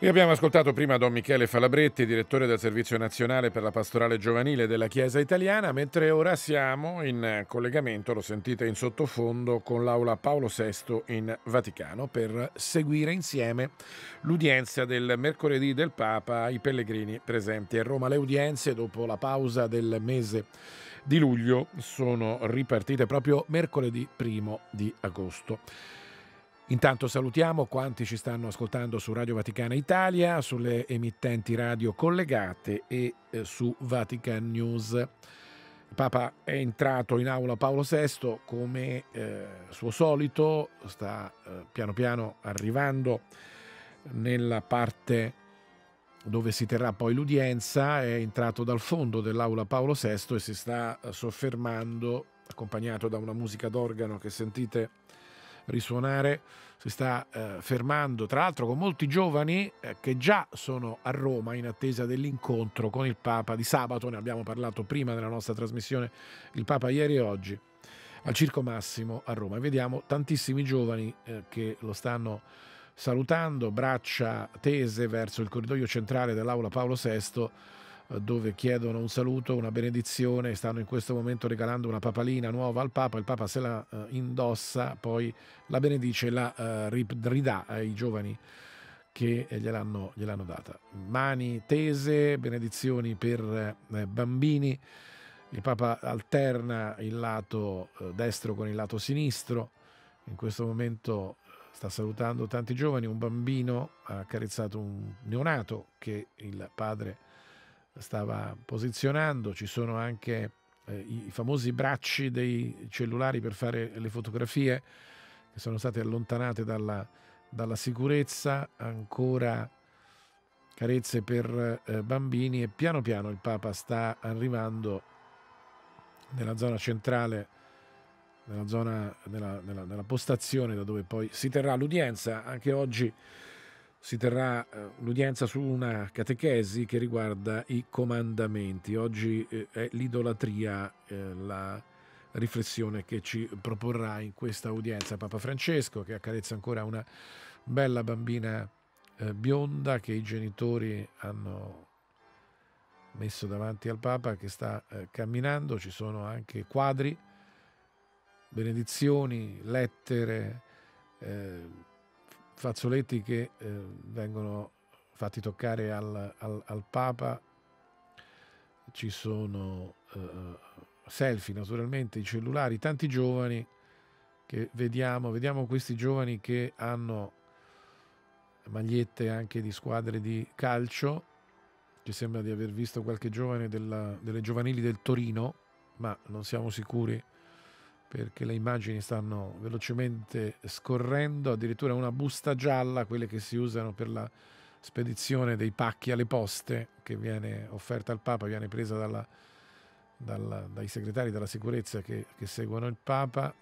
E abbiamo ascoltato prima Don Michele Falabretti, direttore del Servizio Nazionale per la Pastorale Giovanile della Chiesa Italiana, mentre ora siamo in collegamento, lo sentite in sottofondo, con l'Aula Paolo VI in Vaticano per seguire insieme l'udienza del mercoledì del Papa ai pellegrini presenti a Roma. Le udienze, dopo la pausa del mese di luglio, sono ripartite proprio mercoledì primo di agosto. Intanto salutiamo quanti ci stanno ascoltando su Radio Vaticana Italia, sulle emittenti radio collegate e eh, su Vatican News. Il Papa è entrato in aula Paolo VI come eh, suo solito, sta eh, piano piano arrivando nella parte dove si terrà poi l'udienza, è entrato dal fondo dell'aula Paolo VI e si sta eh, soffermando, accompagnato da una musica d'organo che sentite risuonare, si sta eh, fermando, tra l'altro con molti giovani eh, che già sono a Roma in attesa dell'incontro con il Papa di sabato, ne abbiamo parlato prima nella nostra trasmissione, il Papa ieri e oggi, al Circo Massimo a Roma. E vediamo tantissimi giovani eh, che lo stanno salutando, braccia tese verso il corridoio centrale dell'Aula Paolo VI dove chiedono un saluto, una benedizione, stanno in questo momento regalando una papalina nuova al Papa, il Papa se la uh, indossa, poi la benedice e la uh, ridà ai giovani che eh, gliel'hanno, gliel'hanno data. Mani tese, benedizioni per eh, bambini, il Papa alterna il lato eh, destro con il lato sinistro, in questo momento sta salutando tanti giovani, un bambino ha carezzato un neonato che il padre ha stava posizionando, ci sono anche eh, i famosi bracci dei cellulari per fare le fotografie che sono state allontanate dalla, dalla sicurezza, ancora carezze per eh, bambini e piano piano il Papa sta arrivando nella zona centrale, nella, zona, nella, nella, nella postazione da dove poi si terrà l'udienza. Anche oggi si terrà eh, l'udienza su una catechesi che riguarda i comandamenti. Oggi eh, è l'idolatria eh, la riflessione che ci proporrà in questa udienza Papa Francesco che accarezza ancora una bella bambina bionda che i genitori hanno messo davanti al Papa che sta camminando, ci sono anche quadri, benedizioni, lettere, eh, fazzoletti che eh, vengono fatti toccare al, al, al Papa, ci sono eh, selfie naturalmente, i cellulari, tanti giovani che vediamo, vediamo questi giovani che hanno magliette anche di squadre di calcio, ci sembra di aver visto qualche giovane della, delle giovanili del Torino, ma non siamo sicuri perché le immagini stanno velocemente scorrendo, addirittura una busta gialla, quelle che si usano per la spedizione dei pacchi alle poste, che viene offerta al Papa, viene presa dalla, dalla, dai segretari della sicurezza che, che, seguono il Papa.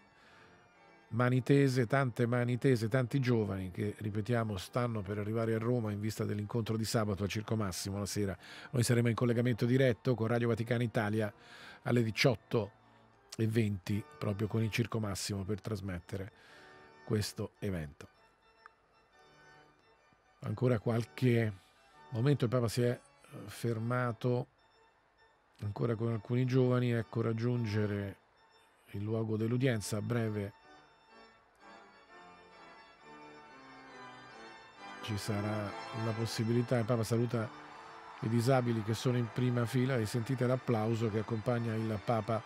Mani tese, tante mani tese, tanti giovani che, ripetiamo, stanno per arrivare a Roma in vista dell'incontro di sabato a Circo Massimo la sera. Noi saremo in collegamento diretto con Radio Vaticana Italia alle 18.00 e 20 proprio con il Circo Massimo per trasmettere questo evento. Ancora qualche momento il Papa si è eh, fermato ancora con alcuni giovani, ecco raggiungere il luogo dell'udienza a breve ci sarà la possibilità, il Papa saluta i disabili che sono in prima fila e sentite l'applauso che accompagna il Papa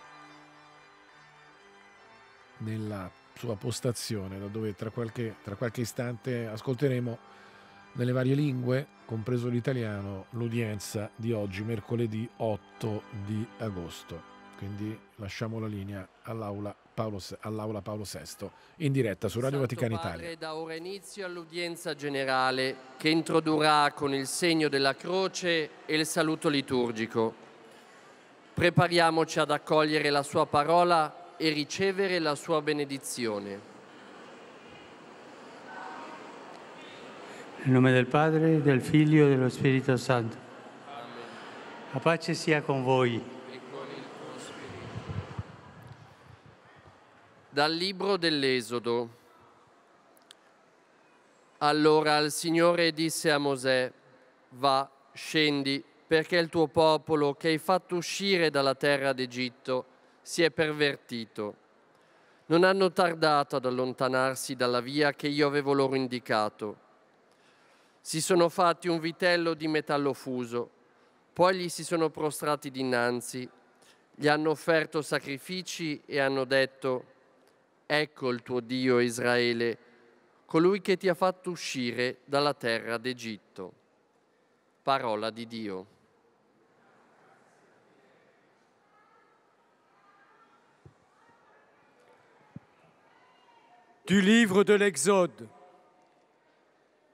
nella sua postazione, laddove tra qualche, tra qualche istante ascolteremo nelle varie lingue, compreso l'italiano, l'udienza di oggi, mercoledì 8 di agosto. Quindi lasciamo la linea all'aula Paolo, all'aula Paolo VI in diretta su Radio Santo Vaticano Padre, Italia. Da ora inizio all'udienza generale che introdurrà con il segno della croce e il saluto liturgico. Prepariamoci ad accogliere la sua parola e ricevere la sua benedizione. Nel nome del Padre, del Figlio e dello Spirito Santo. Amen. La pace sia con voi. Dal Libro dell'Esodo. Allora il Signore disse a Mosè, va, scendi, perché il tuo popolo che hai fatto uscire dalla terra d'Egitto si è pervertito. Non hanno tardato ad allontanarsi dalla via che io avevo loro indicato. Si sono fatti un vitello di metallo fuso, poi gli si sono prostrati dinanzi, gli hanno offerto sacrifici e hanno detto, ecco il tuo Dio Israele, colui che ti ha fatto uscire dalla terra d'Egitto. Parola di Dio. du livre de l'Exode.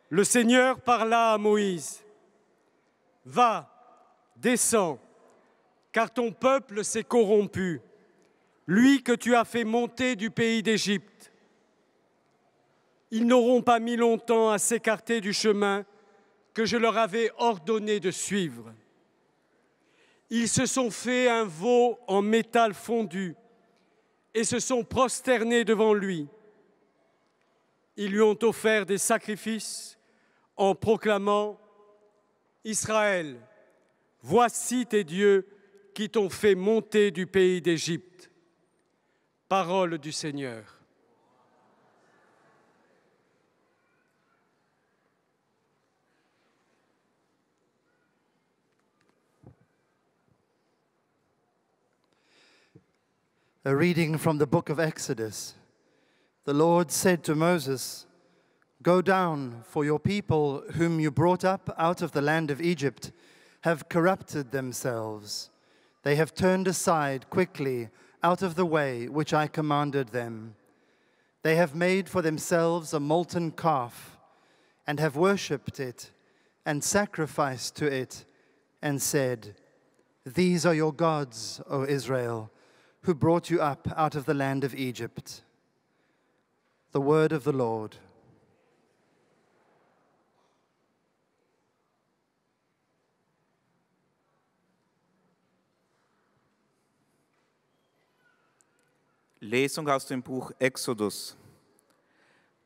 Le Seigneur parla à Moïse. Va, descends, car ton peuple s'est corrompu, lui que tu as fait monter du pays d'Égypte. Ils n'auront pas mis longtemps à s'écarter du chemin que je leur avais ordonné de suivre. Ils se sont fait un veau en métal fondu et se sont prosternés devant lui ils lui ont offert des sacrifices en proclamant Israël, voici tes dieux qui t'ont fait monter du pays d'Égypte. Parole du Seigneur. a reading from the book of Exodus. the Lord said to Moses, Go down, for your people, whom you brought up out of the land of Egypt, have corrupted themselves. They have turned aside quickly out of the way which I commanded them. They have made for themselves a molten calf, and have worshipped it, and sacrificed to it, and said, These are your gods, O Israel, who brought you up out of the land of Egypt. the word of the Lord. Lesung aus dem Buch Exodus.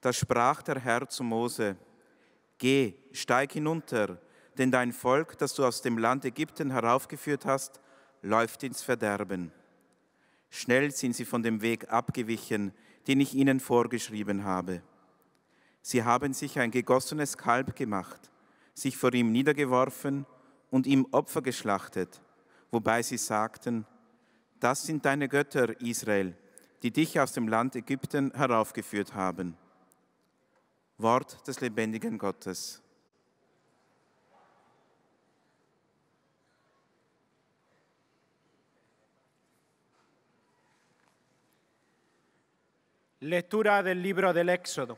Da sprach der Herr zu Mose, Geh, steig hinunter, denn dein Volk, das du aus dem Land Ägypten heraufgeführt hast, läuft ins Verderben. Schnell sind sie von dem Weg abgewichen, den ich ihnen vorgeschrieben habe. Sie haben sich ein gegossenes Kalb gemacht, sich vor ihm niedergeworfen und ihm Opfer geschlachtet, wobei sie sagten, das sind deine Götter, Israel, die dich aus dem Land Ägypten heraufgeführt haben. Wort des lebendigen Gottes. Lectura del libro del Éxodo.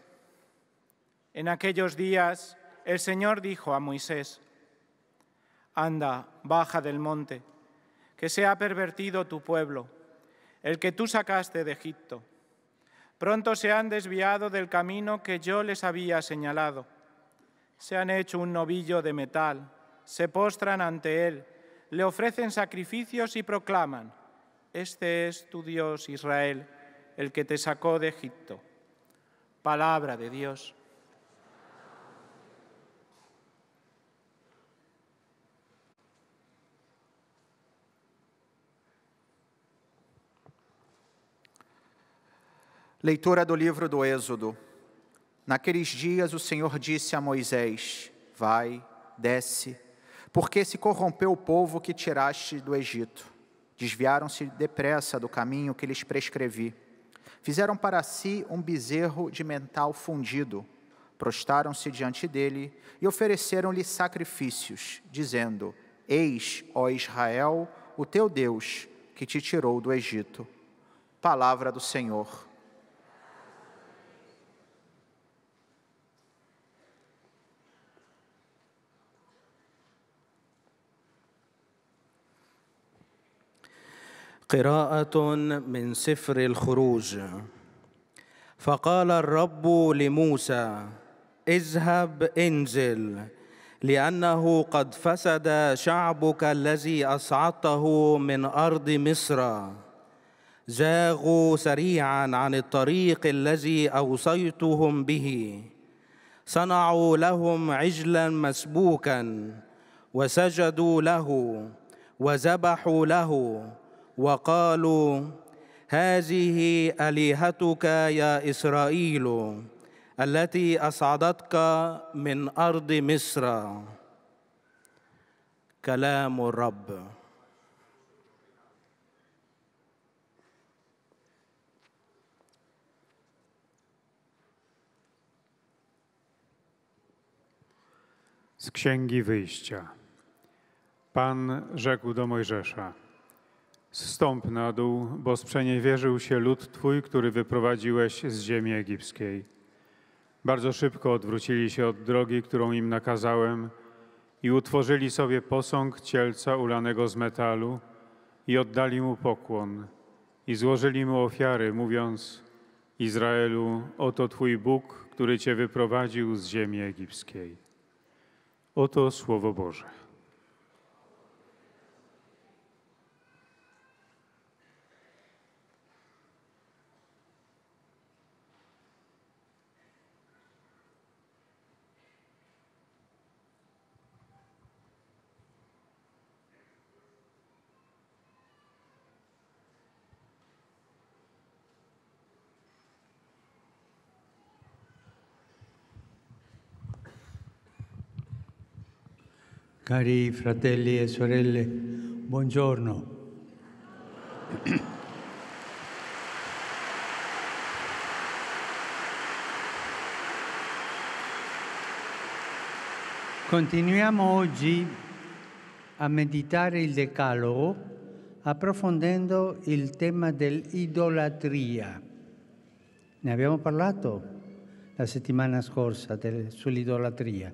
En aquellos días el Señor dijo a Moisés, Anda, baja del monte, que se ha pervertido tu pueblo, el que tú sacaste de Egipto. Pronto se han desviado del camino que yo les había señalado. Se han hecho un novillo de metal, se postran ante él, le ofrecen sacrificios y proclaman, Este es tu Dios Israel el que te sacó de Egipto. Palabra de Dios. Leitura do livro do Êxodo. Naqueles dias o Senhor disse a Moisés: Vai, desce, porque se corrompeu o povo que tiraste do Egito. Desviaram-se depressa do caminho que lhes prescrevi. Fizeram para si um bezerro de mental fundido, prostaram-se diante dele e ofereceram-lhe sacrifícios, dizendo: Eis, ó Israel, o teu Deus, que te tirou do Egito. Palavra do Senhor. قراءة من سفر الخروج فقال الرب لموسى اذهب انزل لأنه قد فسد شعبك الذي أصعدته من أرض مصر زاغوا سريعا عن الطريق الذي أوصيتهم به صنعوا لهم عجلا مسبوكا وسجدوا له وذبحوا له وقالوا هذه الهتك يا اسرائيل التي اصعدتك من ارض مصر كلام الرب Z Księgi Wyjścia. Pan rzekł do Mojżesza: Zstąp na dół, bo sprzeniewierzył się lud Twój, który wyprowadziłeś z ziemi egipskiej. Bardzo szybko odwrócili się od drogi, którą im nakazałem, i utworzyli sobie posąg cielca ulanego z metalu, i oddali mu pokłon, i złożyli mu ofiary, mówiąc: Izraelu, oto Twój Bóg, który Cię wyprowadził z ziemi egipskiej. Oto Słowo Boże. Cari fratelli e sorelle, buongiorno. Continuiamo oggi a meditare il Decalogo approfondendo il tema dell'idolatria. Ne abbiamo parlato la settimana scorsa del, sull'idolatria.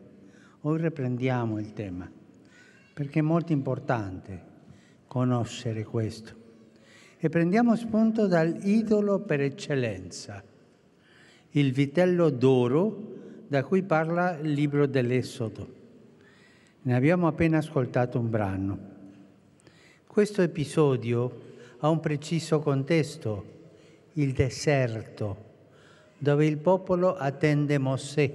Ora riprendiamo il tema perché è molto importante conoscere questo. E prendiamo spunto dall'idolo per eccellenza, il vitello d'oro da cui parla il libro dell'Esodo. Ne abbiamo appena ascoltato un brano. Questo episodio ha un preciso contesto, il deserto, dove il popolo attende Mosè,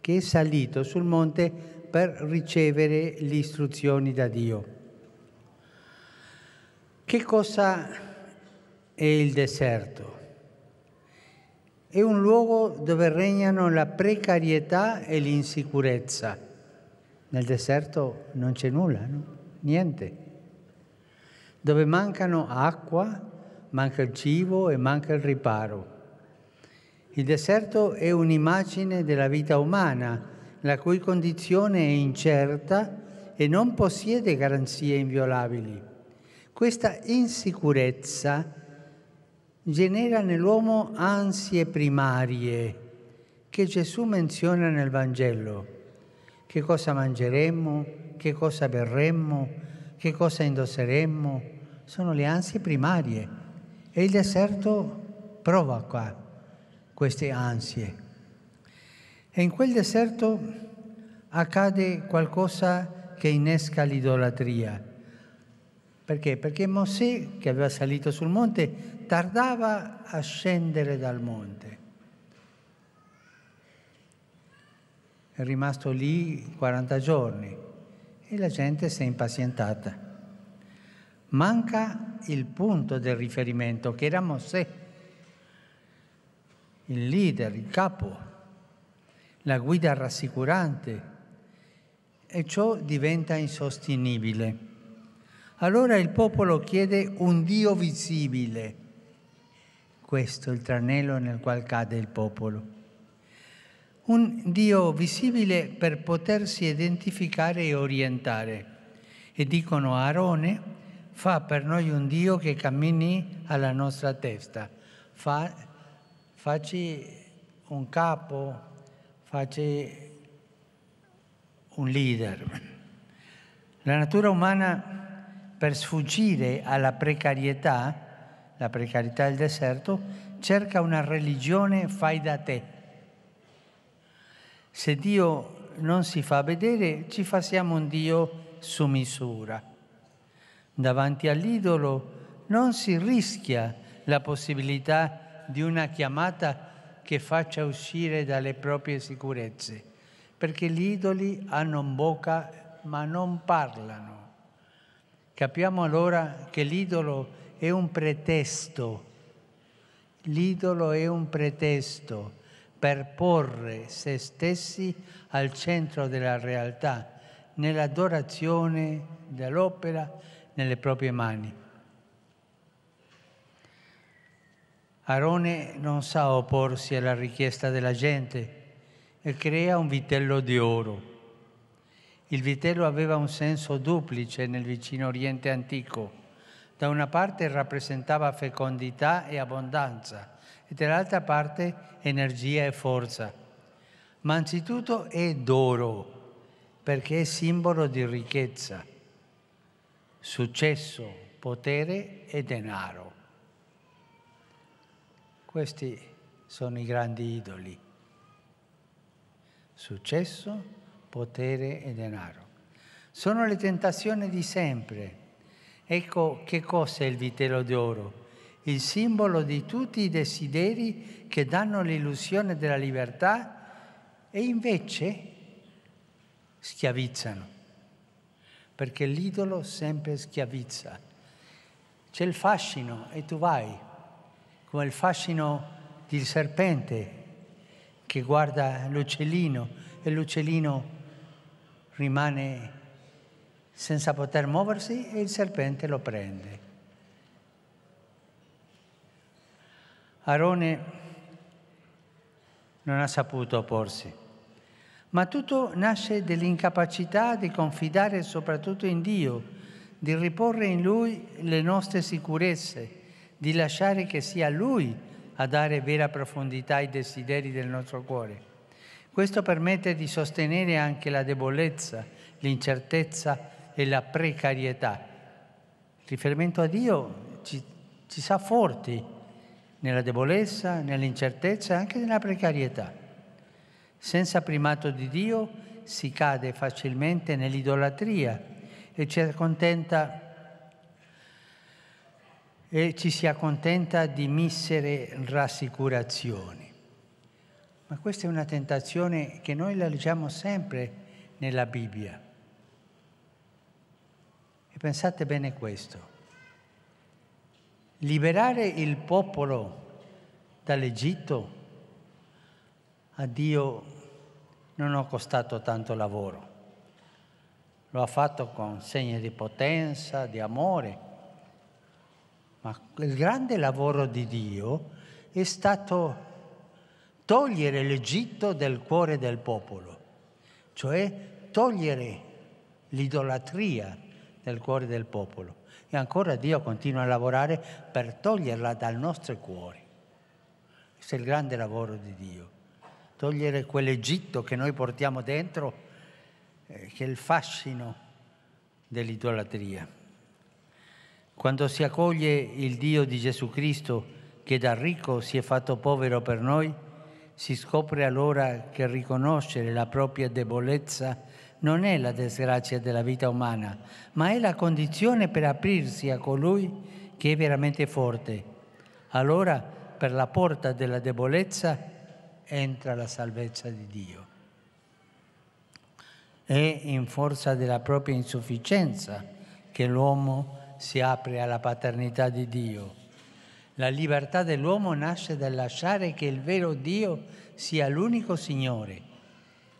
che è salito sul monte per ricevere le istruzioni da Dio. Che cosa è il deserto? È un luogo dove regnano la precarietà e l'insicurezza. Nel deserto non c'è nulla, no? niente. Dove mancano acqua, manca il cibo e manca il riparo. Il deserto è un'immagine della vita umana la cui condizione è incerta e non possiede garanzie inviolabili. Questa insicurezza genera nell'uomo ansie primarie che Gesù menziona nel Vangelo. Che cosa mangeremmo? Che cosa berremmo? Che cosa indosseremmo? Sono le ansie primarie e il deserto provoca queste ansie. E in quel deserto accade qualcosa che innesca l'idolatria. Perché? Perché Mosè, che aveva salito sul monte, tardava a scendere dal monte. È rimasto lì 40 giorni e la gente si è impazientata. Manca il punto del riferimento, che era Mosè, il leader, il capo la guida rassicurante e ciò diventa insostenibile. Allora il popolo chiede un Dio visibile. Questo è il tranello nel quale cade il popolo. Un Dio visibile per potersi identificare e orientare. E dicono a Aarone, fa per noi un Dio che cammini alla nostra testa. Fa, facci un capo, face un leader. La natura umana per sfuggire alla precarietà, la precarietà del deserto, cerca una religione fai da te. Se Dio non si fa vedere, ci facciamo un Dio su misura. Davanti all'idolo non si rischia la possibilità di una chiamata che faccia uscire dalle proprie sicurezze, perché gli idoli hanno bocca ma non parlano. Capiamo allora che l'idolo è un pretesto, l'idolo è un pretesto per porre se stessi al centro della realtà, nell'adorazione dell'opera, nelle proprie mani. Aarone non sa opporsi alla richiesta della gente e crea un vitello di oro. Il vitello aveva un senso duplice nel vicino Oriente antico. Da una parte rappresentava fecondità e abbondanza e dall'altra parte energia e forza. Ma anzitutto è d'oro perché è simbolo di ricchezza, successo, potere e denaro. Questi sono i grandi idoli. Successo, potere e denaro. Sono le tentazioni di sempre. Ecco che cos'è il vitello d'oro, il simbolo di tutti i desideri che danno l'illusione della libertà e invece schiavizzano, perché l'idolo sempre schiavizza. C'è il fascino e tu vai, come il fascino del serpente che guarda l'uccellino e l'uccellino rimane senza poter muoversi e il serpente lo prende. Arone non ha saputo opporsi, ma tutto nasce dall'incapacità di confidare soprattutto in Dio, di riporre in Lui le nostre sicurezze di lasciare che sia Lui a dare vera profondità ai desideri del nostro cuore. Questo permette di sostenere anche la debolezza, l'incertezza e la precarietà. Il riferimento a Dio ci, ci sa forti nella debolezza, nell'incertezza e anche nella precarietà. Senza primato di Dio si cade facilmente nell'idolatria e ci accontenta e ci si accontenta di missere rassicurazioni. Ma questa è una tentazione che noi la leggiamo sempre nella Bibbia. E pensate bene questo. Liberare il popolo dall'Egitto a Dio non ha costato tanto lavoro. Lo ha fatto con segni di potenza, di amore ma il grande lavoro di Dio è stato togliere l'Egitto dal cuore del popolo, cioè togliere l'idolatria dal cuore del popolo. E ancora Dio continua a lavorare per toglierla dal nostro cuore. Questo è il grande lavoro di Dio. Togliere quell'Egitto che noi portiamo dentro, eh, che è il fascino dell'idolatria. Quando si accoglie il Dio di Gesù Cristo, che da ricco si è fatto povero per noi, si scopre allora che riconoscere la propria debolezza non è la disgrazia della vita umana, ma è la condizione per aprirsi a colui che è veramente forte. Allora per la porta della debolezza entra la salvezza di Dio. È in forza della propria insufficienza che l'uomo si apre alla paternità di Dio. La libertà dell'uomo nasce dal lasciare che il vero Dio sia l'unico Signore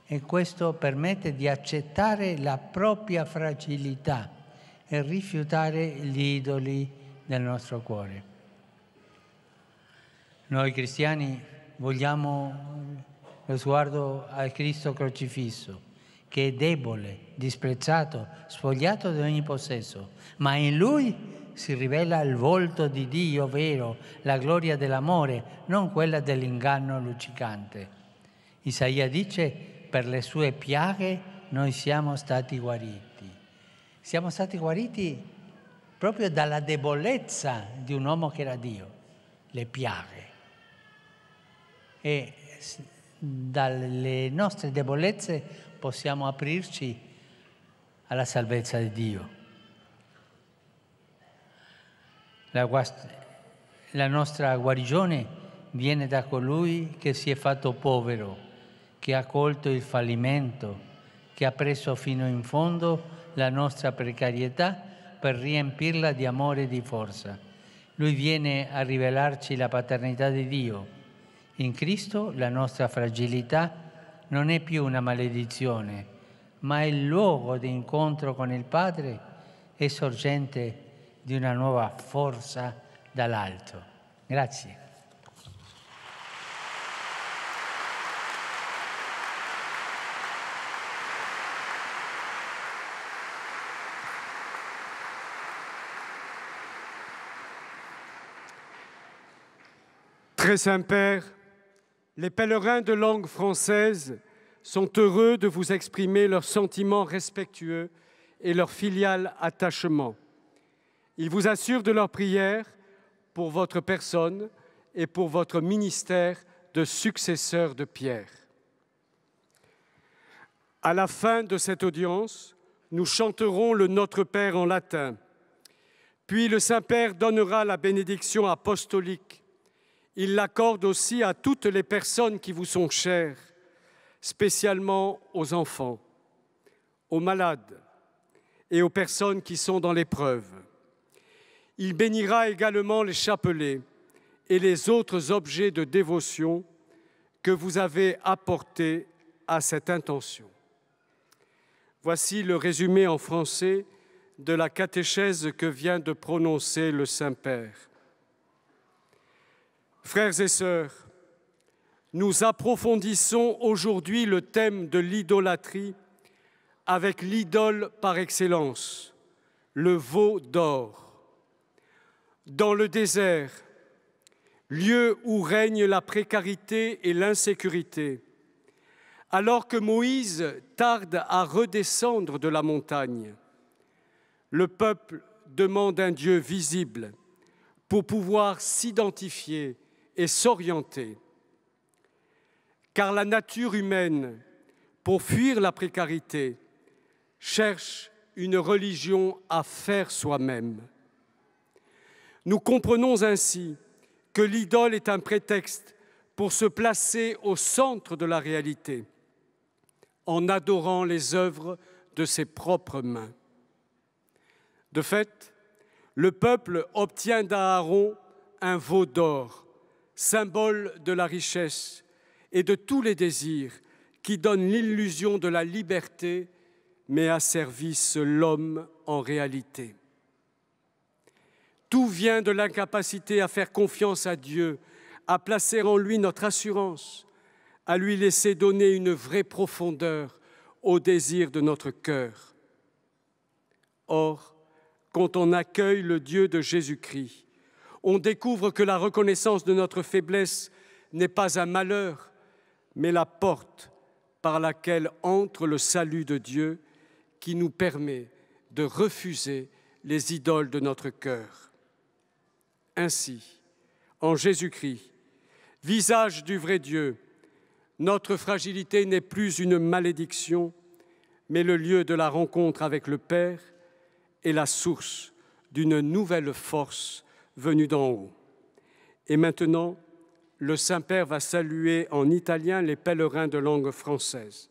e questo permette di accettare la propria fragilità e rifiutare gli idoli del nostro cuore. Noi cristiani vogliamo lo sguardo al Cristo crocifisso, che è debole, disprezzato, sfogliato di ogni possesso, ma in lui si rivela il volto di Dio vero, la gloria dell'amore, non quella dell'inganno luccicante. Isaia dice, per le sue piaghe noi siamo stati guariti. Siamo stati guariti proprio dalla debolezza di un uomo che era Dio, le piaghe. E dalle nostre debolezze possiamo aprirci alla salvezza di Dio. La, guast- la nostra guarigione viene da colui che si è fatto povero, che ha colto il fallimento, che ha preso fino in fondo la nostra precarietà per riempirla di amore e di forza. Lui viene a rivelarci la paternità di Dio. In Cristo la nostra fragilità non è più una maledizione, ma il luogo di incontro con il Padre è sorgente di una nuova forza dall'alto. Grazie. Très Saint-Père, les pèlerins de langue française sont heureux de vous exprimer leurs sentiments respectueux et leur filial attachement. Ils vous assurent de leurs prières pour votre personne et pour votre ministère de successeur de Pierre. À la fin de cette audience, nous chanterons le Notre Père en latin. Puis le Saint-Père donnera la bénédiction apostolique. Il l'accorde aussi à toutes les personnes qui vous sont chères spécialement aux enfants, aux malades et aux personnes qui sont dans l'épreuve. Il bénira également les chapelets et les autres objets de dévotion que vous avez apportés à cette intention. Voici le résumé en français de la catéchèse que vient de prononcer le Saint-Père. Frères et sœurs, nous approfondissons aujourd'hui le thème de l'idolâtrie avec l'idole par excellence, le veau d'or. Dans le désert, lieu où règne la précarité et l'insécurité, alors que Moïse tarde à redescendre de la montagne, le peuple demande un Dieu visible pour pouvoir s'identifier et s'orienter car la nature humaine, pour fuir la précarité, cherche une religion à faire soi-même. Nous comprenons ainsi que l'idole est un prétexte pour se placer au centre de la réalité, en adorant les œuvres de ses propres mains. De fait, le peuple obtient d'Aaron un veau d'or, symbole de la richesse et de tous les désirs qui donnent l'illusion de la liberté, mais asservissent l'homme en réalité. Tout vient de l'incapacité à faire confiance à Dieu, à placer en lui notre assurance, à lui laisser donner une vraie profondeur aux désir de notre cœur. Or, quand on accueille le Dieu de Jésus-Christ, on découvre que la reconnaissance de notre faiblesse n'est pas un malheur, mais la porte par laquelle entre le salut de Dieu qui nous permet de refuser les idoles de notre cœur. Ainsi, en Jésus-Christ, visage du vrai Dieu, notre fragilité n'est plus une malédiction, mais le lieu de la rencontre avec le Père et la source d'une nouvelle force venue d'en haut. Et maintenant, le Saint-Père va saluer en italien les pèlerins de langue française.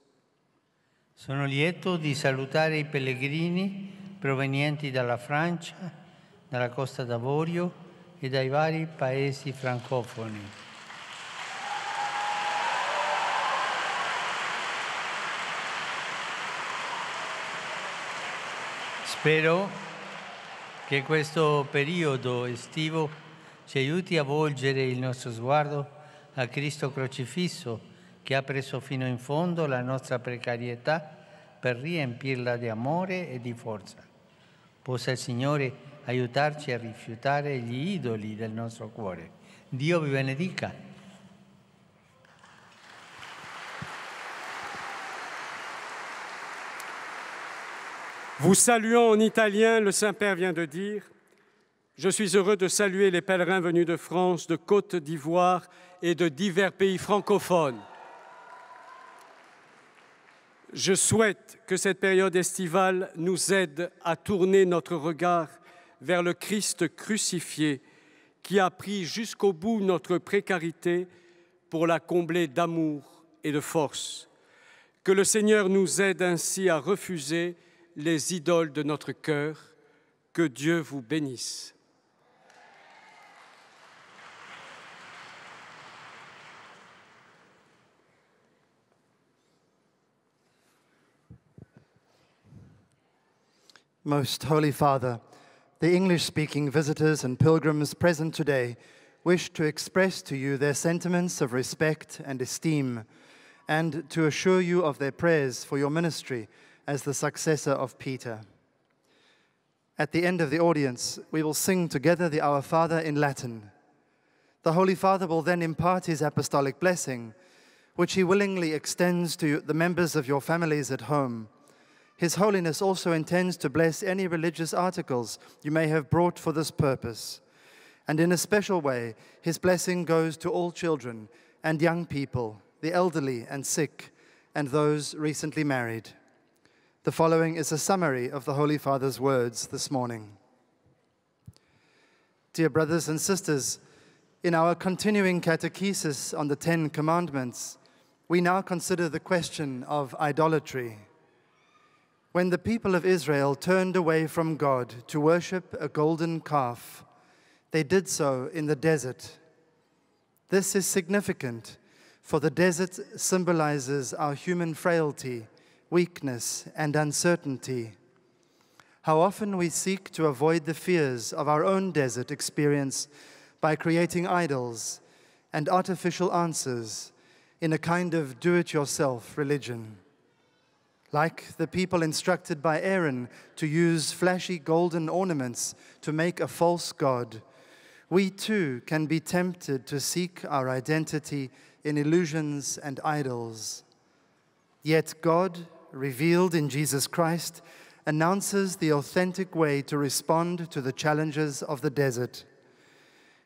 Sono lieto di salutare i pellegrini provenienti dalla Francia, dalla Costa d'Avorio e dai vari paesi francofoni. Spero che questo periodo estivo ci aiuti a volgere il nostro sguardo a Cristo crocifisso che ha preso fino in fondo la nostra precarietà per riempirla di amore e di forza. Possa il Signore aiutarci a rifiutare gli idoli del nostro cuore. Dio vi benedica. Vous saluons en italien, le Saint-Père vient de dire. Je suis heureux de saluer les pèlerins venus de France, de Côte d'Ivoire et de divers pays francophones. Je souhaite que cette période estivale nous aide à tourner notre regard vers le Christ crucifié qui a pris jusqu'au bout notre précarité pour la combler d'amour et de force. Que le Seigneur nous aide ainsi à refuser les idoles de notre cœur. Que Dieu vous bénisse. Most Holy Father, the English speaking visitors and pilgrims present today wish to express to you their sentiments of respect and esteem, and to assure you of their prayers for your ministry as the successor of Peter. At the end of the audience, we will sing together the Our Father in Latin. The Holy Father will then impart his apostolic blessing, which he willingly extends to the members of your families at home his Holiness also intends to bless any religious articles you may have brought for this purpose. And in a special way, his blessing goes to all children and young people, the elderly and sick, and those recently married. The following is a summary of the Holy Father's words this morning. Dear brothers and sisters, in our continuing catechesis on the Ten Commandments, we now consider the question of idolatry when the people of Israel turned away from God to worship a golden calf, they did so in the desert. This is significant, for the desert symbolizes our human frailty, weakness, and uncertainty. How often we seek to avoid the fears of our own desert experience by creating idols and artificial answers in a kind of do it yourself religion. Like the people instructed by Aaron to use flashy golden ornaments to make a false god, we too can be tempted to seek our identity in illusions and idols. Yet God, revealed in Jesus Christ, announces the authentic way to respond to the challenges of the desert.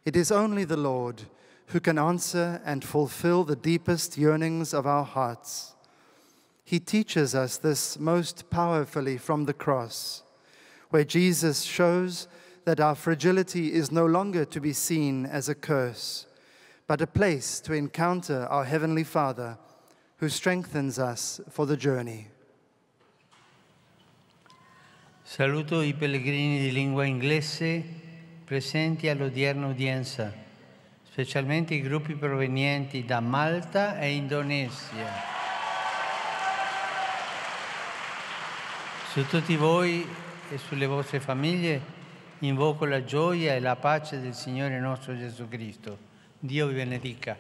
It is only the Lord who can answer and fulfill the deepest yearnings of our hearts. He teaches us this most powerfully from the cross, where Jesus shows that our fragility is no longer to be seen as a curse, but a place to encounter our Heavenly Father who strengthens us for the journey. Saluto i pellegrini di lingua inglese presenti all'odierna udienza, specialmente i gruppi provenienti da Malta e Indonesia. Su tutti voi e sulle vostre famiglie invoco la gioia e la pace del Signore nostro Gesù Cristo. Dio vi benedica.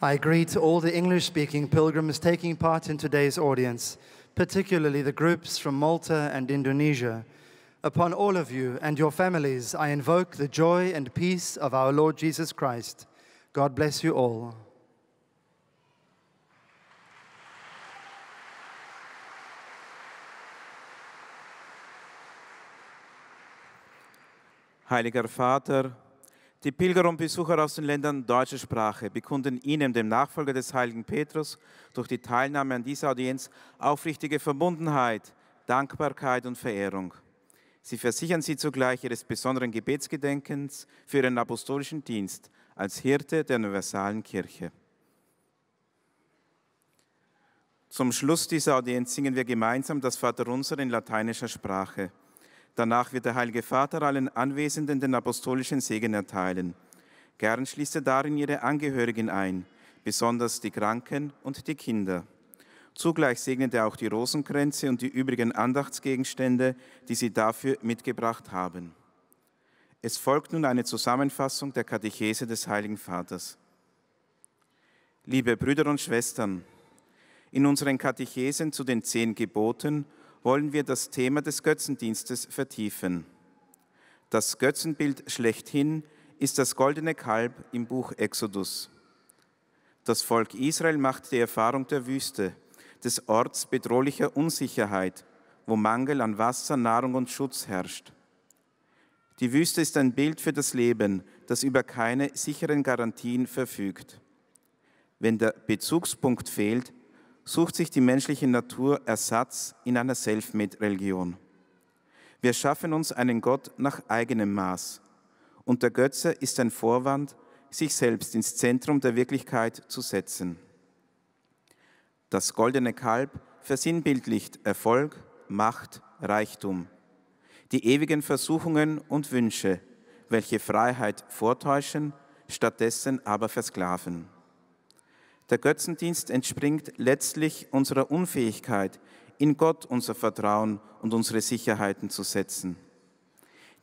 I greet all the English speaking pilgrims taking part in today's audience, particularly the groups from Malta and Indonesia. Upon all of you and your families, I invoke the joy and peace of our Lord Jesus Christ. God bless you all. Heiliger Vater, die Pilger und Besucher aus den Ländern deutscher Sprache bekunden Ihnen, dem Nachfolger des heiligen Petrus, durch die Teilnahme an dieser Audienz aufrichtige Verbundenheit, Dankbarkeit und Verehrung. Sie versichern Sie zugleich Ihres besonderen Gebetsgedenkens für Ihren apostolischen Dienst als Hirte der universalen Kirche. Zum Schluss dieser Audienz singen wir gemeinsam das Vaterunser in lateinischer Sprache. Danach wird der Heilige Vater allen Anwesenden den apostolischen Segen erteilen. Gern schließt er darin ihre Angehörigen ein, besonders die Kranken und die Kinder. Zugleich segnet er auch die Rosenkränze und die übrigen Andachtsgegenstände, die sie dafür mitgebracht haben. Es folgt nun eine Zusammenfassung der Katechese des Heiligen Vaters. Liebe Brüder und Schwestern, in unseren Katechesen zu den zehn Geboten wollen wir das Thema des Götzendienstes vertiefen. Das Götzenbild schlechthin ist das goldene Kalb im Buch Exodus. Das Volk Israel macht die Erfahrung der Wüste, des Orts bedrohlicher Unsicherheit, wo Mangel an Wasser, Nahrung und Schutz herrscht. Die Wüste ist ein Bild für das Leben, das über keine sicheren Garantien verfügt. Wenn der Bezugspunkt fehlt, sucht sich die menschliche Natur Ersatz in einer Selfmade-Religion. Wir schaffen uns einen Gott nach eigenem Maß. Und der Götze ist ein Vorwand, sich selbst ins Zentrum der Wirklichkeit zu setzen. Das goldene Kalb versinnbildlicht Erfolg, Macht, Reichtum, die ewigen Versuchungen und Wünsche, welche Freiheit vortäuschen, stattdessen aber versklaven. Der Götzendienst entspringt letztlich unserer Unfähigkeit, in Gott unser Vertrauen und unsere Sicherheiten zu setzen.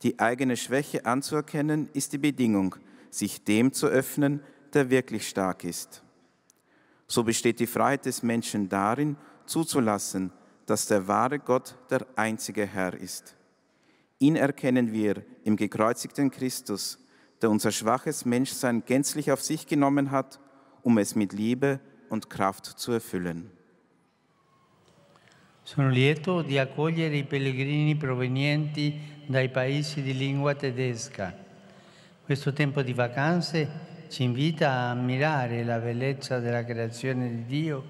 Die eigene Schwäche anzuerkennen ist die Bedingung, sich dem zu öffnen, der wirklich stark ist. So besteht die Freiheit des Menschen darin, zuzulassen, dass der wahre Gott der einzige Herr ist. Ihn erkennen wir im gekreuzigten Christus, der unser schwaches Menschsein gänzlich auf sich genommen hat um es mit Liebe und Kraft zu erfüllen. Sono lieto di accogliere i pellegrini provenienti dai paesi di lingua tedesca. Questo tempo di vacanze ci invita a ammirare la bellezza della creazione di Dio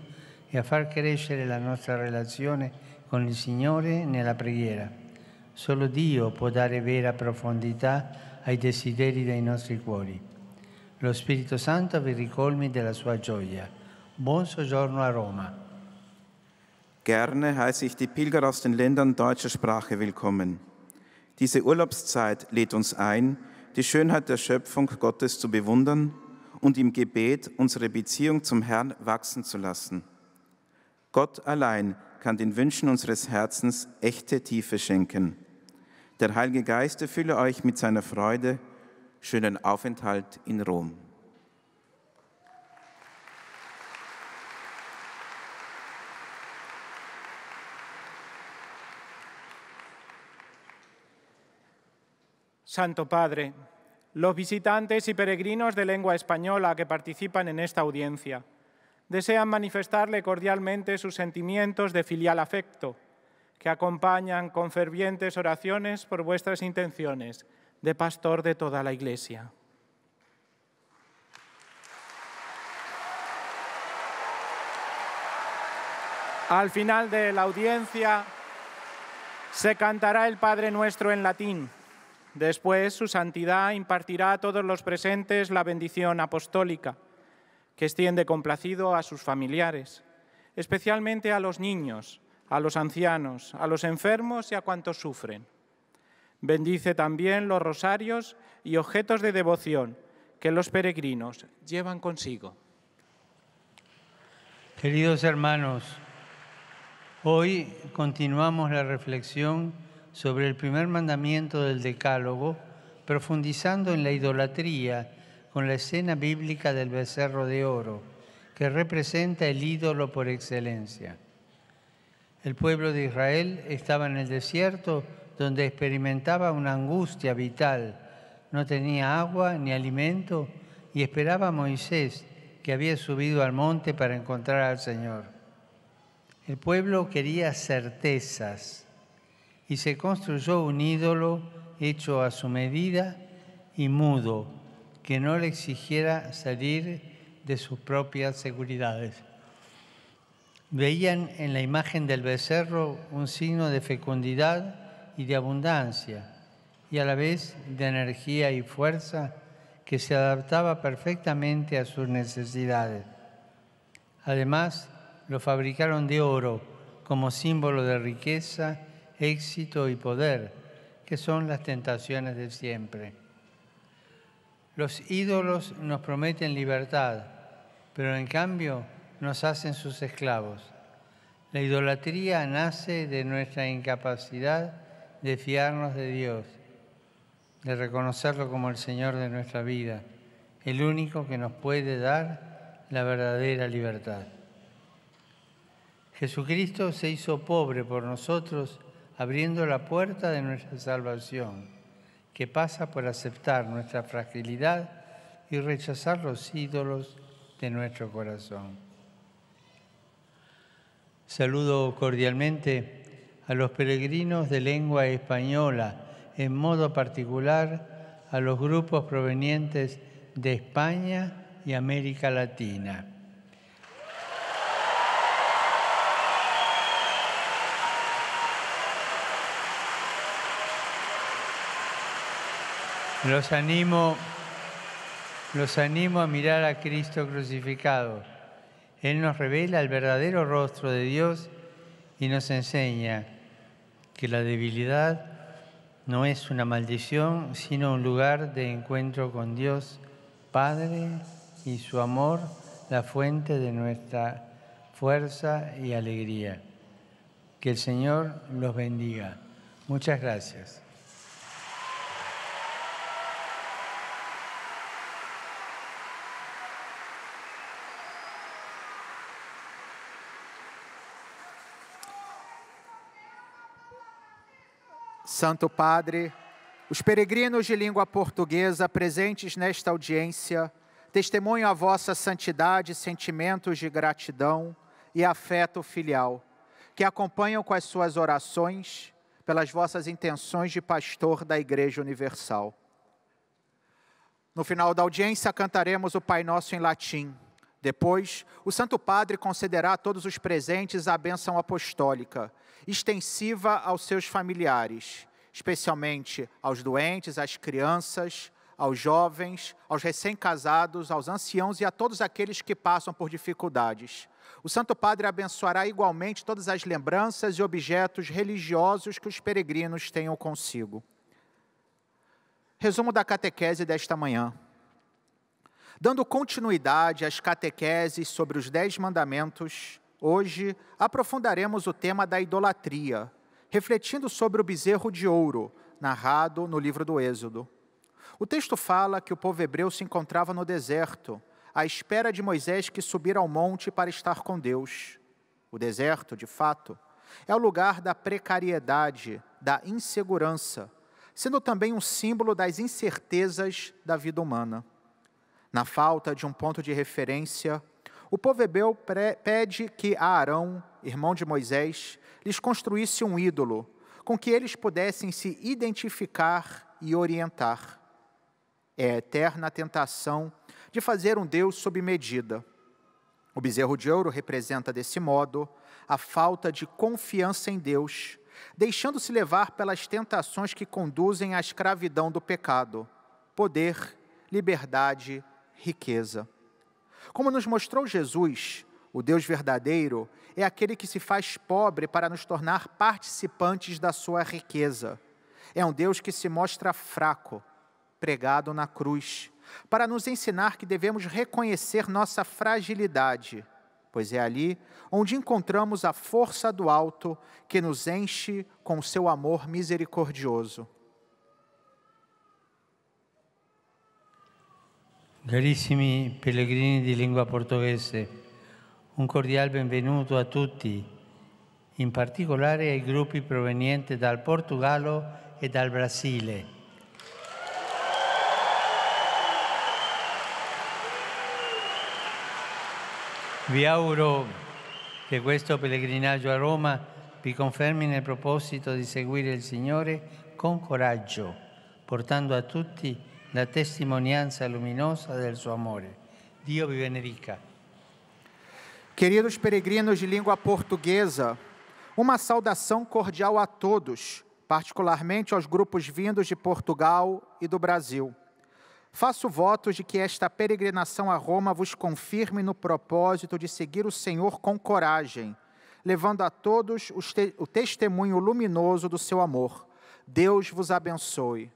e a far crescere la nostra relazione con il Signore nella preghiera. Solo Dio può dare vera profondità ai desideri dei nostri cuori. Lo Spirito Santo vi ricolmi della sua gioia. Buon soggiorno a Roma. Gerne heiße ich die Pilger aus den Ländern deutscher Sprache willkommen. Diese Urlaubszeit lädt uns ein, die Schönheit der Schöpfung Gottes zu bewundern und im Gebet unsere Beziehung zum Herrn wachsen zu lassen. Gott allein kann den Wünschen unseres Herzens echte Tiefe schenken. Der Heilige Geist erfülle euch mit seiner Freude Schönen Aufenthalt in Rom. Santo Padre, los visitantes y peregrinos de lengua española que participan en esta audiencia desean manifestarle cordialmente sus sentimientos de filial afecto, que acompañan con fervientes oraciones por vuestras intenciones de pastor de toda la iglesia. Al final de la audiencia se cantará el Padre Nuestro en latín. Después su santidad impartirá a todos los presentes la bendición apostólica, que extiende complacido a sus familiares, especialmente a los niños, a los ancianos, a los enfermos y a cuantos sufren. Bendice también los rosarios y objetos de devoción que los peregrinos llevan consigo. Queridos hermanos, hoy continuamos la reflexión sobre el primer mandamiento del Decálogo, profundizando en la idolatría con la escena bíblica del becerro de oro, que representa el ídolo por excelencia. El pueblo de Israel estaba en el desierto donde experimentaba una angustia vital. No tenía agua ni alimento y esperaba a Moisés, que había subido al monte para encontrar al Señor. El pueblo quería certezas y se construyó un ídolo hecho a su medida y mudo, que no le exigiera salir de sus propias seguridades. Veían en la imagen del becerro un signo de fecundidad y de abundancia, y a la vez de energía y fuerza que se adaptaba perfectamente a sus necesidades. Además, lo fabricaron de oro como símbolo de riqueza, éxito y poder, que son las tentaciones de siempre. Los ídolos nos prometen libertad, pero en cambio nos hacen sus esclavos. La idolatría nace de nuestra incapacidad de fiarnos de Dios, de reconocerlo como el Señor de nuestra vida, el único que nos puede dar la verdadera libertad. Jesucristo se hizo pobre por nosotros, abriendo la puerta de nuestra salvación, que pasa por aceptar nuestra fragilidad y rechazar los ídolos de nuestro corazón. Saludo cordialmente a los peregrinos de lengua española, en modo particular a los grupos provenientes de España y América Latina. Los animo, los animo a mirar a Cristo crucificado. Él nos revela el verdadero rostro de Dios y nos enseña que la debilidad no es una maldición, sino un lugar de encuentro con Dios Padre y su amor, la fuente de nuestra fuerza y alegría. Que el Señor los bendiga. Muchas gracias. Santo Padre, os peregrinos de língua portuguesa presentes nesta audiência testemunham a vossa santidade, sentimentos de gratidão e afeto filial, que acompanham com as suas orações pelas vossas intenções de pastor da Igreja Universal. No final da audiência, cantaremos o Pai Nosso em latim. Depois, o Santo Padre concederá a todos os presentes a bênção apostólica extensiva aos seus familiares, especialmente aos doentes, às crianças, aos jovens, aos recém-casados, aos anciãos e a todos aqueles que passam por dificuldades. O Santo Padre abençoará igualmente todas as lembranças e objetos religiosos que os peregrinos tenham consigo. Resumo da catequese desta manhã. Dando continuidade às catequeses sobre os Dez Mandamentos, Hoje aprofundaremos o tema da idolatria, refletindo sobre o bezerro de ouro, narrado no livro do Êxodo. O texto fala que o povo hebreu se encontrava no deserto, à espera de Moisés que subir ao monte para estar com Deus. O deserto, de fato, é o lugar da precariedade, da insegurança, sendo também um símbolo das incertezas da vida humana. Na falta de um ponto de referência, o povo hebeu pede que Arão, irmão de Moisés, lhes construísse um ídolo com que eles pudessem se identificar e orientar. É a eterna tentação de fazer um Deus sob medida. O bezerro de ouro representa, desse modo, a falta de confiança em Deus, deixando-se levar pelas tentações que conduzem à escravidão do pecado, poder, liberdade, riqueza. Como nos mostrou Jesus, o Deus verdadeiro é aquele que se faz pobre para nos tornar participantes da sua riqueza. É um Deus que se mostra fraco, pregado na cruz, para nos ensinar que devemos reconhecer nossa fragilidade, pois é ali onde encontramos a força do alto que nos enche com seu amor misericordioso. Carissimi pellegrini di lingua portoghese, un cordiale benvenuto a tutti, in particolare ai gruppi provenienti dal Portogallo e dal Brasile. Vi auguro che questo pellegrinaggio a Roma vi confermi nel proposito di seguire il Signore con coraggio, portando a tutti la testimonianza luminosa del seu amor. Deus vi benedica. Queridos peregrinos de língua portuguesa, uma saudação cordial a todos, particularmente aos grupos vindos de Portugal e do Brasil. Faço votos de que esta peregrinação a Roma vos confirme no propósito de seguir o Senhor com coragem, levando a todos o testemunho luminoso do seu amor. Deus vos abençoe.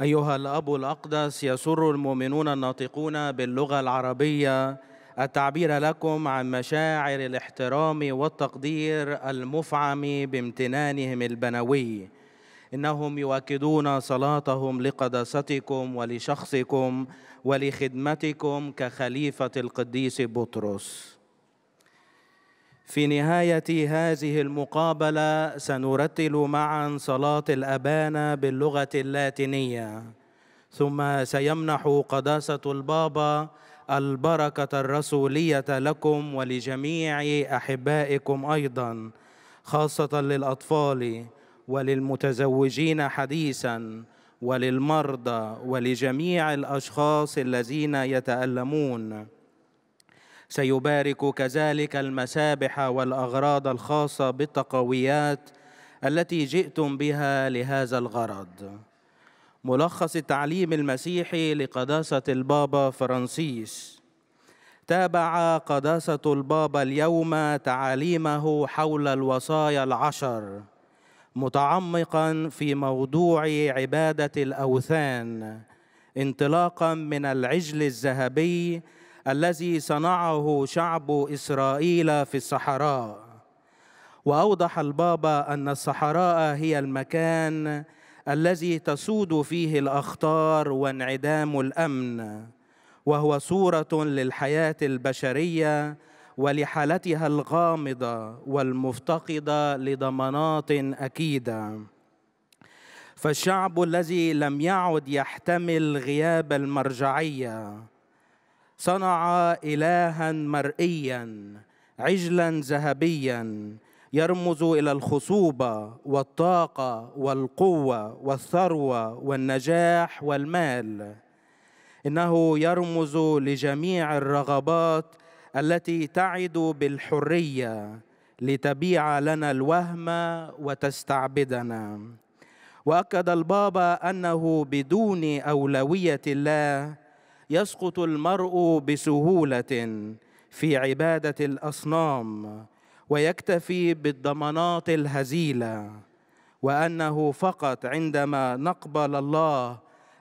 أيها الأب الأقدس يسر المؤمنون الناطقون باللغة العربية التعبير لكم عن مشاعر الاحترام والتقدير المفعم بامتنانهم البنوي إنهم يؤكدون صلاتهم لقداستكم ولشخصكم ولخدمتكم كخليفة القديس بطرس في نهاية هذه المقابلة سنرتل معا صلاة الأبانة باللغة اللاتينية ثم سيمنح قداسة البابا البركة الرسولية لكم ولجميع أحبائكم أيضا خاصة للأطفال وللمتزوجين حديثا وللمرضى ولجميع الأشخاص الذين يتألمون سيبارك كذلك المسابح والاغراض الخاصه بالتقويات التي جئتم بها لهذا الغرض ملخص التعليم المسيحي لقداسه البابا فرانسيس تابع قداسه البابا اليوم تعاليمه حول الوصايا العشر متعمقا في موضوع عباده الاوثان انطلاقا من العجل الذهبي الذي صنعه شعب اسرائيل في الصحراء واوضح البابا ان الصحراء هي المكان الذي تسود فيه الاخطار وانعدام الامن وهو صوره للحياه البشريه ولحالتها الغامضه والمفتقده لضمانات اكيده فالشعب الذي لم يعد يحتمل غياب المرجعيه صنع إلها مرئيا عجلا ذهبيا يرمز الى الخصوبه والطاقه والقوه والثروه والنجاح والمال انه يرمز لجميع الرغبات التي تعد بالحريه لتبيع لنا الوهم وتستعبدنا واكد البابا انه بدون اولويه الله يسقط المرء بسهوله في عباده الاصنام ويكتفي بالضمانات الهزيله وانه فقط عندما نقبل الله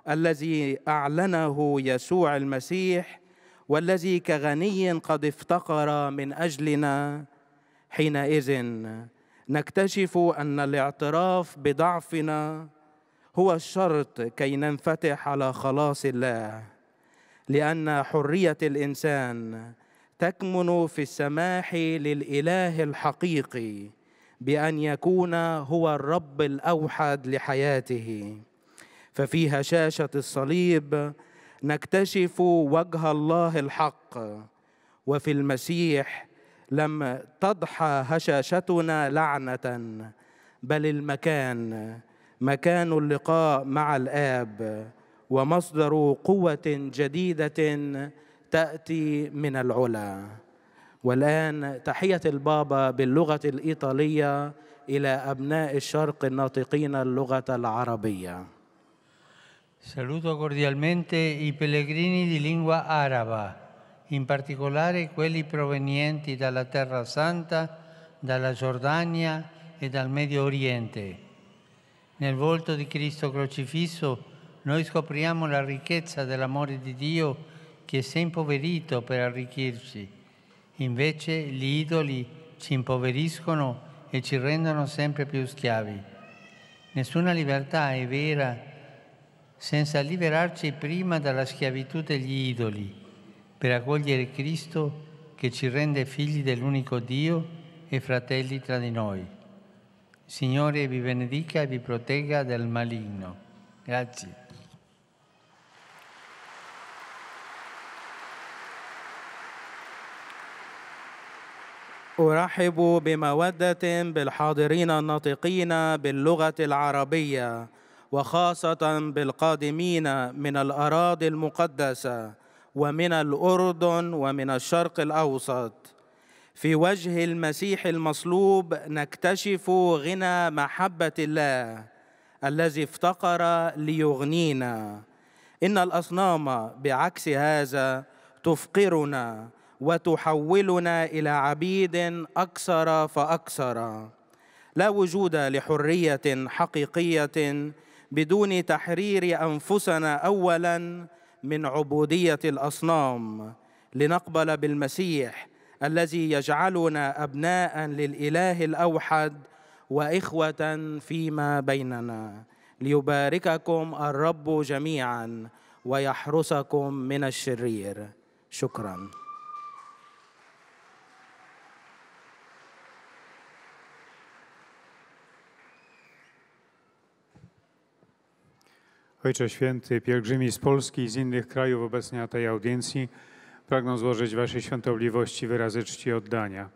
الذي اعلنه يسوع المسيح والذي كغني قد افتقر من اجلنا حينئذ نكتشف ان الاعتراف بضعفنا هو الشرط كي ننفتح على خلاص الله لان حريه الانسان تكمن في السماح للاله الحقيقي بان يكون هو الرب الاوحد لحياته ففي هشاشه الصليب نكتشف وجه الله الحق وفي المسيح لم تضحى هشاشتنا لعنه بل المكان مكان اللقاء مع الاب ومصدر قوه جديده تاتي من العلا والان تحيه البابا باللغه الايطاليه الى ابناء الشرق الناطقين اللغه العربيه Saluto cordialmente i pellegrini di lingua araba, in particolare quelli provenienti dalla Terra Santa, dalla Giordania e dal Medio Oriente. Nel volto di Cristo crocifisso noi scopriamo la ricchezza dell'amore di Dio che si è impoverito per arricchirci. Invece gli idoli ci impoveriscono e ci rendono sempre più schiavi. Nessuna libertà è vera senza liberarci prima dalla schiavitù degli idoli, per accogliere Cristo che ci rende figli dell'unico Dio e fratelli tra di noi. Signore vi benedica e vi protegga dal maligno. Grazie. أرحب بمودة بالحاضرين الناطقين باللغة العربية وخاصة بالقادمين من الأراضي المقدسة ومن الأردن ومن الشرق الأوسط في وجه المسيح المصلوب نكتشف غنى محبة الله الذي افتقر ليغنينا إن الأصنام بعكس هذا تفقرنا وتحولنا الى عبيد اكثر فاكثر لا وجود لحريه حقيقيه بدون تحرير انفسنا اولا من عبوديه الاصنام لنقبل بالمسيح الذي يجعلنا ابناء للاله الاوحد واخوه فيما بيننا ليبارككم الرب جميعا ويحرسكم من الشرير شكرا Ojcze Święty, pielgrzymi z Polski i z innych krajów obecni na tej audiencji pragną złożyć Waszej świątobliwości wyrazy czci oddania.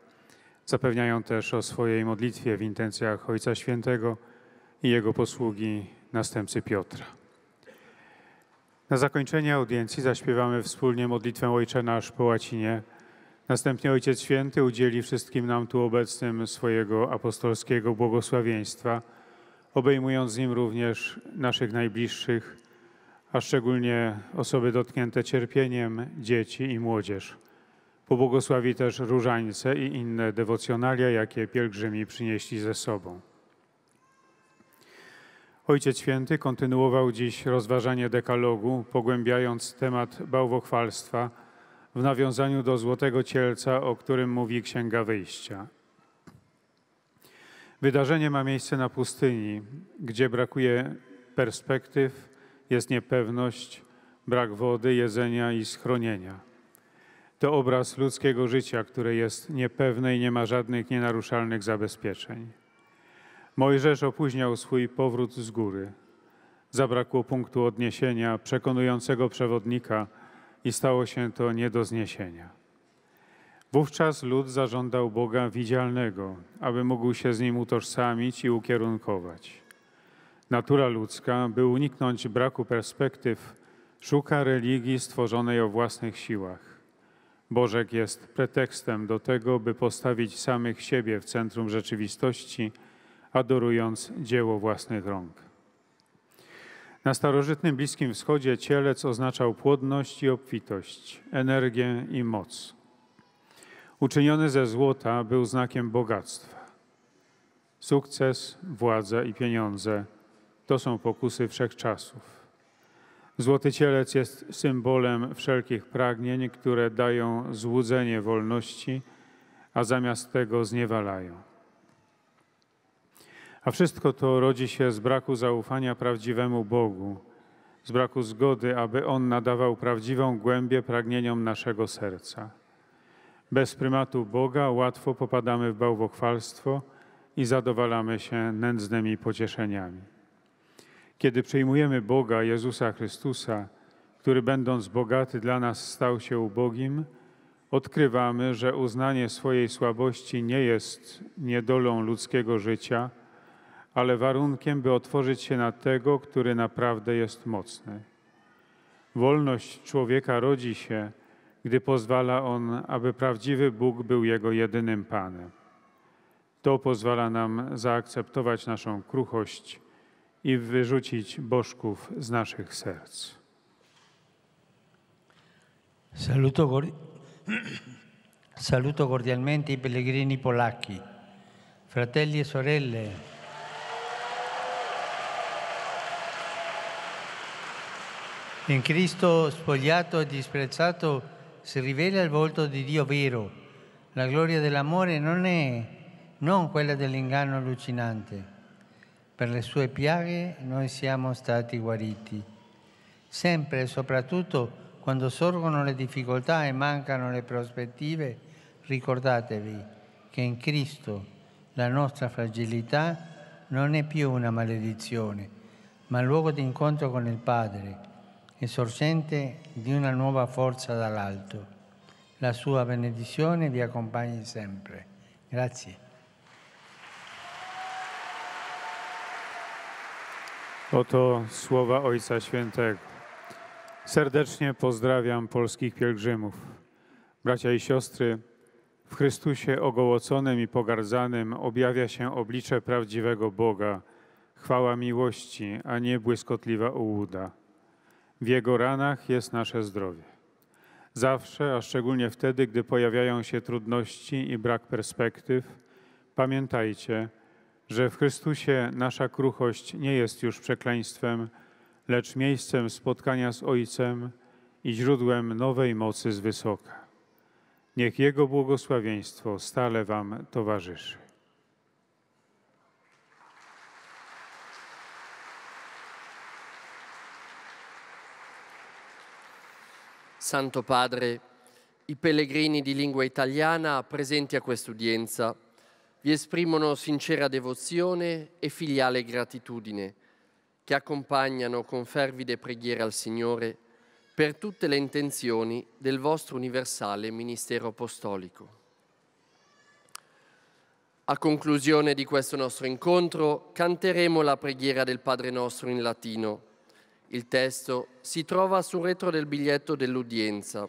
Zapewniają też o swojej modlitwie w intencjach Ojca Świętego i jego posługi następcy Piotra. Na zakończenie audiencji zaśpiewamy wspólnie modlitwę Ojcze Nasz po łacinie. Następnie Ojciec Święty udzieli wszystkim nam tu obecnym swojego apostolskiego błogosławieństwa – obejmując nim również naszych najbliższych, a szczególnie osoby dotknięte cierpieniem, dzieci i młodzież. Pobłogosławi też różańce i inne dewocjonalia, jakie pielgrzymi przynieśli ze sobą. Ojciec Święty kontynuował dziś rozważanie dekalogu, pogłębiając temat bałwochwalstwa w nawiązaniu do złotego cielca, o którym mówi Księga Wyjścia. Wydarzenie ma miejsce na pustyni, gdzie brakuje perspektyw, jest niepewność, brak wody, jedzenia i schronienia. To obraz ludzkiego życia, które jest niepewne i nie ma żadnych nienaruszalnych zabezpieczeń. Mojżesz opóźniał swój powrót z góry. Zabrakło punktu odniesienia, przekonującego przewodnika i stało się to nie do zniesienia. Wówczas lud zażądał Boga widzialnego, aby mógł się z nim utożsamić i ukierunkować. Natura ludzka, by uniknąć braku perspektyw, szuka religii stworzonej o własnych siłach. Bożek jest pretekstem do tego, by postawić samych siebie w centrum rzeczywistości, adorując dzieło własnych rąk. Na starożytnym Bliskim Wschodzie cielec oznaczał płodność i obfitość, energię i moc uczyniony ze złota, był znakiem bogactwa. Sukces, władza i pieniądze to są pokusy wszechczasów. Złoty cielec jest symbolem wszelkich pragnień, które dają złudzenie wolności, a zamiast tego zniewalają. A wszystko to rodzi się z braku zaufania prawdziwemu Bogu, z braku zgody, aby On nadawał prawdziwą głębię pragnieniom naszego serca. Bez prymatu Boga łatwo popadamy w bałwochwalstwo i zadowalamy się nędznymi pocieszeniami. Kiedy przyjmujemy Boga, Jezusa Chrystusa, który będąc bogaty dla nas stał się ubogim, odkrywamy, że uznanie swojej słabości nie jest niedolą ludzkiego życia, ale warunkiem, by otworzyć się na tego, który naprawdę jest mocny. Wolność człowieka rodzi się, gdy pozwala on, aby prawdziwy Bóg był jego jedynym Panem. To pozwala nam zaakceptować naszą kruchość i wyrzucić bożków z naszych serc. Saluto, Saluto cordialmente i pellegrini polacchi, fratelli e sorelle. In Cristo spogliato e disprezzato, si rivela il volto di Dio vero. La gloria dell'amore non è non quella dell'inganno allucinante. Per le sue piaghe noi siamo stati guariti. Sempre e soprattutto quando sorgono le difficoltà e mancano le prospettive, ricordatevi che in Cristo la nostra fragilità non è più una maledizione, ma luogo di incontro con il Padre e sorgente di una nuova forza dall'alto. La sua benedizione vi accompagni sempre. Grazie. Oto słowa Ojca Świętego. Serdecznie pozdrawiam polskich pielgrzymów. Bracia i siostry, w Chrystusie ogołoconym i pogardzanym objawia się oblicze prawdziwego Boga, chwała miłości, a nie błyskotliwa ułuda. W Jego ranach jest nasze zdrowie. Zawsze, a szczególnie wtedy, gdy pojawiają się trudności i brak perspektyw, pamiętajcie, że w Chrystusie nasza kruchość nie jest już przekleństwem, lecz miejscem spotkania z Ojcem i źródłem nowej mocy z wysoka. Niech Jego błogosławieństwo stale Wam towarzyszy. Santo Padre, i pellegrini di lingua italiana presenti a quest'udienza vi esprimono sincera devozione e filiale gratitudine, che accompagnano con fervide preghiere al Signore per tutte le intenzioni del vostro universale ministero apostolico. A conclusione di questo nostro incontro canteremo la preghiera del Padre nostro in latino il testo si trova sul retro del biglietto dell'udienza.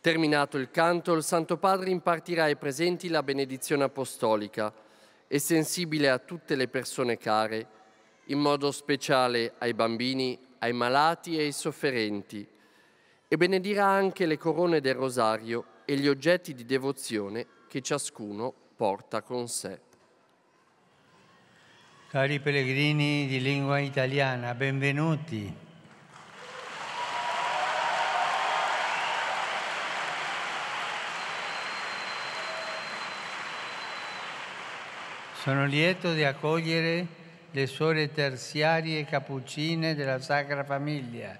Terminato il canto, il Santo Padre impartirà ai presenti la benedizione apostolica e sensibile a tutte le persone care, in modo speciale ai bambini, ai malati e ai sofferenti, e benedirà anche le corone del rosario e gli oggetti di devozione che ciascuno porta con sé. Cari pellegrini di lingua italiana, benvenuti. Sono lieto di accogliere le suore terziarie cappuccine della Sacra Famiglia.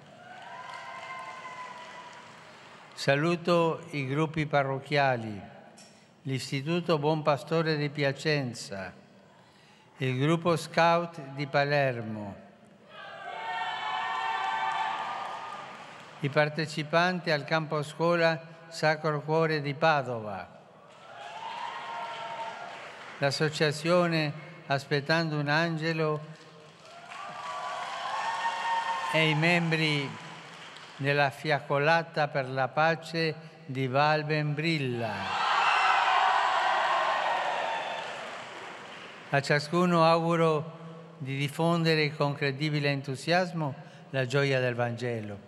Saluto i gruppi parrocchiali, l'Istituto Buon Pastore di Piacenza, il gruppo Scout di Palermo, i partecipanti al campo scuola Sacro Cuore di Padova l'associazione Aspettando un Angelo e i membri della Fiacolata per la Pace di Valbembrilla. A ciascuno auguro di diffondere con credibile entusiasmo la gioia del Vangelo.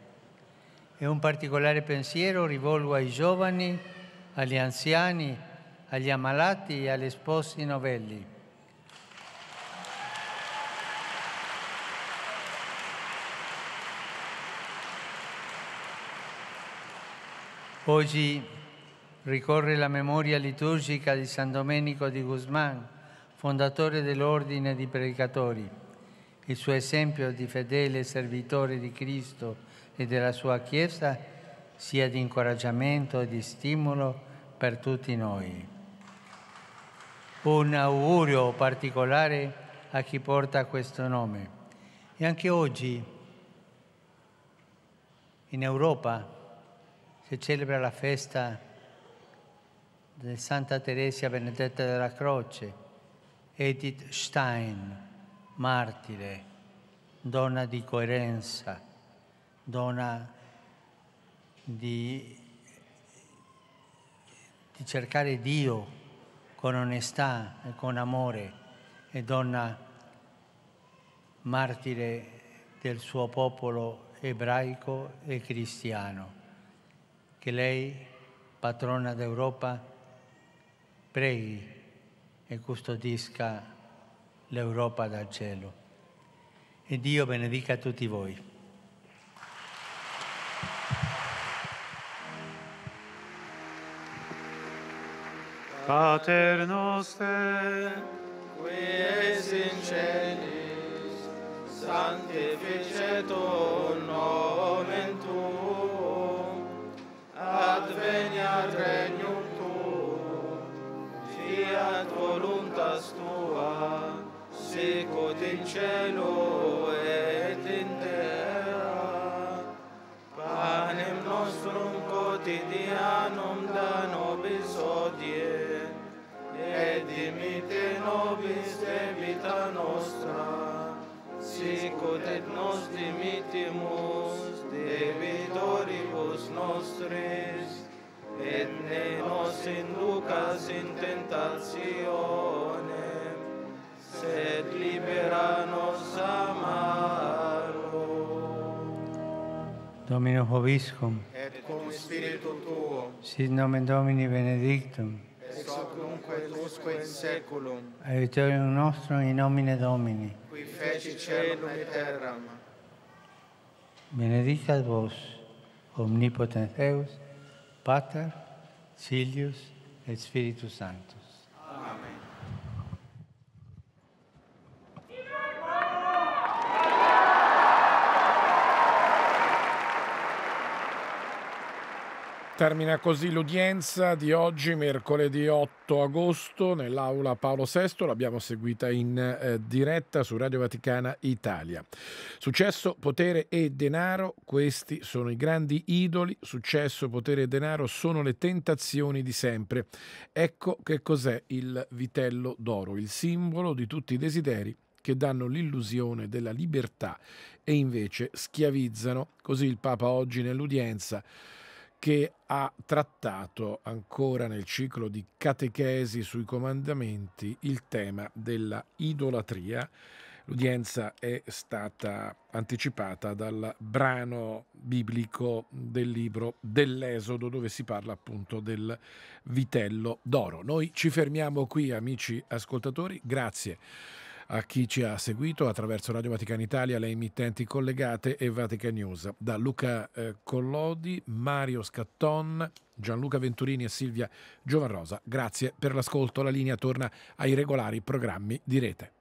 E un particolare pensiero rivolgo ai giovani, agli anziani, agli ammalati e agli sposi novelli. Oggi ricorre la memoria liturgica di San Domenico di Guzman, fondatore dell'Ordine di Predicatori. Il suo esempio di fedele servitore di Cristo e della sua Chiesa sia di incoraggiamento e di stimolo per tutti noi un augurio particolare a chi porta questo nome. E anche oggi in Europa si celebra la festa di Santa Teresa Benedetta della Croce, Edith Stein, martire, donna di coerenza, donna di, di cercare Dio con onestà e con amore e donna martire del suo popolo ebraico e cristiano, che lei, patrona d'Europa, preghi e custodisca l'Europa dal cielo. E Dio benedica tutti voi. Pater noster, qui es in celis, sanctificetur nomen tuum, adveniat regnum tuum, fiat voluntas tua, sicut in celo et in terra. Panem nostrum quotidianum da nostrum, et dimite nobis debita nostra, sicut et nos dimitimus debitoribus nostris, et ne nos inducas in tentatione, sed libera nos a Domino Hoviscum, et cum spiritu tuo, sit nomen Domini benedictum, quae seculum. Aiutorium nostro in nomine Domini. Qui feci cielo e terra. Benedicat vos, omnipotens Deus, Pater, Filius et Spiritus Sanctus. Termina così l'udienza di oggi, mercoledì 8 agosto, nell'aula Paolo VI. L'abbiamo seguita in eh, diretta su Radio Vaticana Italia. Successo, potere e denaro, questi sono i grandi idoli. Successo, potere e denaro sono le tentazioni di sempre. Ecco che cos'è il vitello d'oro, il simbolo di tutti i desideri che danno l'illusione della libertà e invece schiavizzano. Così il Papa oggi nell'udienza che ha trattato ancora nel ciclo di catechesi sui comandamenti il tema della idolatria. L'udienza è stata anticipata dal brano biblico del libro dell'Esodo dove si parla appunto del vitello d'oro. Noi ci fermiamo qui amici ascoltatori, grazie a chi ci ha seguito attraverso Radio Vaticana Italia, le emittenti collegate e Vatican News. Da Luca eh, Collodi, Mario Scatton, Gianluca Venturini e Silvia Giovanrosa, grazie per l'ascolto. La linea torna ai regolari programmi di rete.